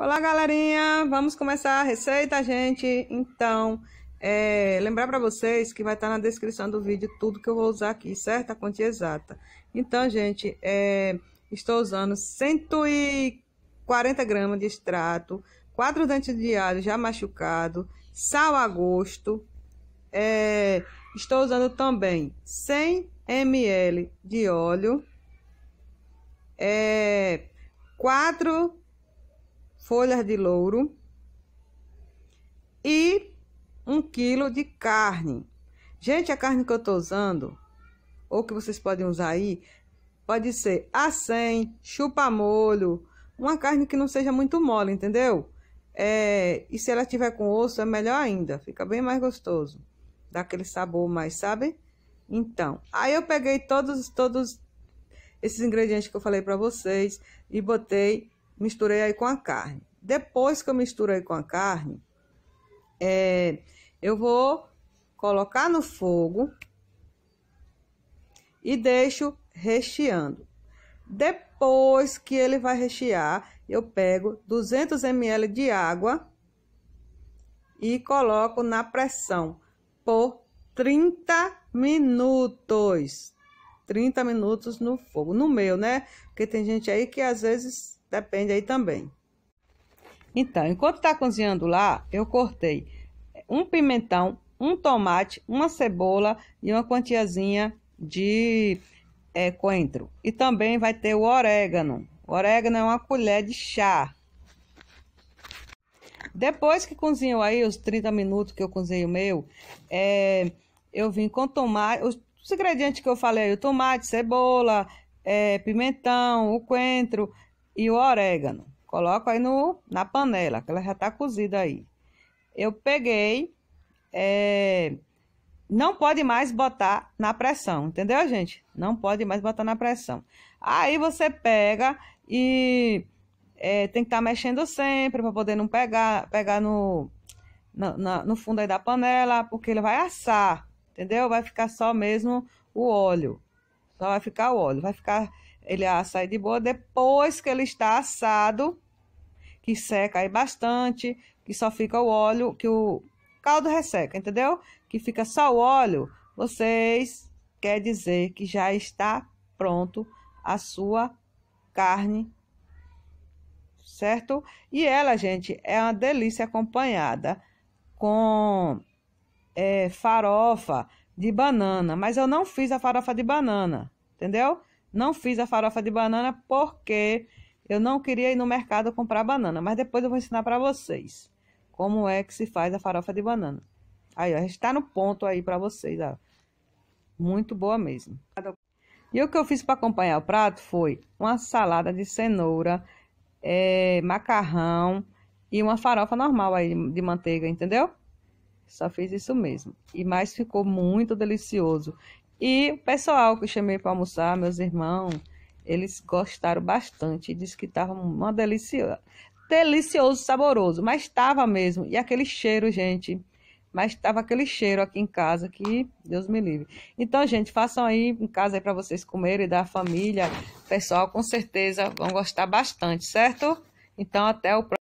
Olá, galerinha! Vamos começar a receita, gente. Então, é, lembrar para vocês que vai estar tá na descrição do vídeo tudo que eu vou usar aqui, certo? A quantia exata. Então, gente, é, estou usando 140 gramas de extrato, 4 dentes de alho já machucado, sal a gosto. É, estou usando também 100 ml de óleo, é, 4 folhas de louro e um quilo de carne. Gente, a carne que eu tô usando, ou que vocês podem usar aí, pode ser 100, chupa-molho, uma carne que não seja muito mole, entendeu? É, e se ela tiver com osso, é melhor ainda, fica bem mais gostoso. Dá aquele sabor mais, sabe? Então, aí eu peguei todos, todos esses ingredientes que eu falei para vocês e botei misturei aí com a carne. Depois que eu misturei com a carne, é, eu vou colocar no fogo e deixo recheando. Depois que ele vai rechear, eu pego 200 ml de água e coloco na pressão por 30 minutos. 30 minutos no fogo. No meu, né? Porque tem gente aí que às vezes depende aí também. Então, enquanto tá cozinhando lá, eu cortei um pimentão, um tomate, uma cebola e uma quantiazinha de é, coentro. E também vai ter o orégano. O orégano é uma colher de chá. Depois que cozinhou aí os 30 minutos que eu cozinhei o meu, é, eu vim com tomate, os os ingredientes que eu falei, o tomate, cebola, é, pimentão, o coentro e o orégano. Coloco aí no, na panela, que ela já tá cozida aí. Eu peguei, é, não pode mais botar na pressão, entendeu, gente? Não pode mais botar na pressão. Aí você pega e é, tem que estar tá mexendo sempre para poder não pegar, pegar no, no, no fundo aí da panela, porque ele vai assar entendeu? Vai ficar só mesmo o óleo. Só vai ficar o óleo. Vai ficar ele assar de boa depois que ele está assado, que seca aí bastante, que só fica o óleo, que o caldo resseca, entendeu? Que fica só o óleo, vocês quer dizer que já está pronto a sua carne, certo? E ela, gente, é uma delícia acompanhada com é, farofa de banana, mas eu não fiz a farofa de banana, entendeu? Não fiz a farofa de banana porque eu não queria ir no mercado comprar banana, mas depois eu vou ensinar para vocês como é que se faz a farofa de banana. Aí, ó, a gente tá no ponto aí para vocês, ó. Muito boa mesmo. E o que eu fiz para acompanhar o prato foi uma salada de cenoura, é, macarrão e uma farofa normal aí de manteiga, entendeu? Só fiz isso mesmo. E mais ficou muito delicioso. E o pessoal que eu chamei para almoçar, meus irmãos, eles gostaram bastante. Diz que estava uma delícia, delicioso, saboroso, mas estava mesmo. E aquele cheiro, gente, mas estava aquele cheiro aqui em casa que Deus me livre. Então, gente, façam aí em casa para vocês comerem e da família, pessoal, com certeza vão gostar bastante, certo? Então, até o próximo